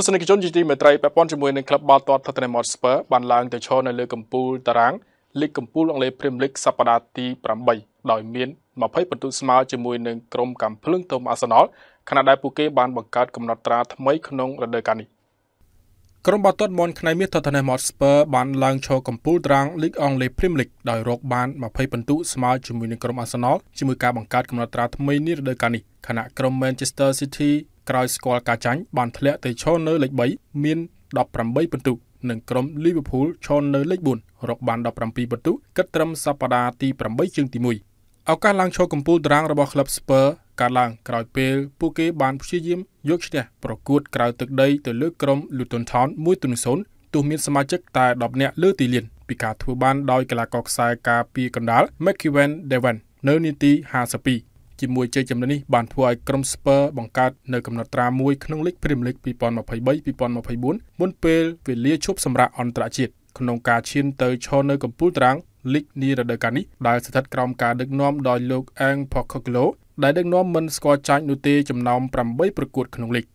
ទស្សនិកជនជាទីមេត្រីពាក់ព័ន្ធជាមួយនឹងក្លឹបបាល់ទាត់ Tottenham Hotspur បានឡើងទៅឈរនៅលើកំពូលតារាង លីកកំពូលអង់គ្លេស Premier League សប្តាហ៍ទី8ដោយមាន20ពិន្ទុស្មើជាមួយនឹងក្រុមកំភ្លើងទុំ Arsenal ខណៈដែលពួកគេ បានបង្កើតកំណត់ត្រាថ្មីក្នុងរដូវកាលនេះក្រុមបាល់ទាត់មនខ្នៃមាស Tottenham Hotspur បានឡើងឈរកំពូលតារាងលីកអង់គ្លេស Premier League ដោយរកបាន20ពិន្ទុស្មើជាមួយនឹងក្រុម Arsenal ជាមួយការបង្កើតកំណត់ត្រាថ្មីនេះរដូវកាលនេះខណៈក្រុម Manchester City ក្រោយស្គាល់ការចាញ់បានធ្លាក់ទៅឈរនៅលេខ3មាន18ពិន្ទុនិងក្រុមលីវើពូលឈរនៅលេខ4រកបាន17ពិន្ទុគិតត្រឹមសប្តាហ៍ទី8ជើងទី1ឱកាសឡើងឈរកំពូលតារាងរបស់ក្លឹប Spurs កើតឡើងក្រោយពេលពួកគេបាន ព្យាយាមយកឈ្នះប្រកួត ក្រៅទឹកដីទៅលើក្រុម Luton Town 1-0ទោះមានសមាជិកតែ10នាក់លើទីលានពីការធ្វើបានដោយកីឡាករខ្សែការពារកណ្ដាល McKeven Devon នៅនាទី52ជាមួយជ័យជំនះនេះបានធ្វើឲ្យក្រុម Spurs បង្កើតនៅកំណត់ត្រាមួយក្នុងលីក Premier League 2023-2024មុនពេលវេលាឈប់សម្រាកអន្តរជាតិក្នុងការឈានទៅឈរនៅកំពូលតារាងលីកនារដូវកាលនេះដែលស្ថិតក្រោមការដឹកនាំដោយលោក Ang Pochettino ដែលដឹកនាំមិនស្គាល់ចាញ់នោះទេចំណោម8ប្រកួតក្នុងលីក